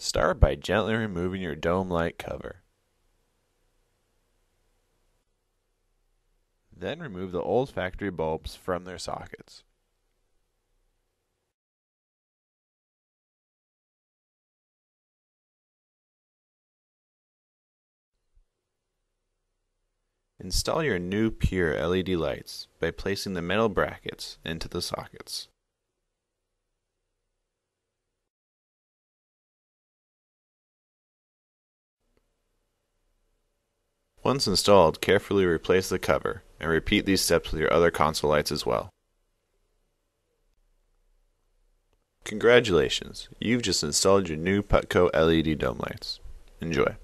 Start by gently removing your dome light cover. Then remove the old factory bulbs from their sockets. Install your new Pure LED lights by placing the metal brackets into the sockets. Once installed, carefully replace the cover, and repeat these steps with your other console lights as well. Congratulations, you've just installed your new Putco LED dome lights. Enjoy.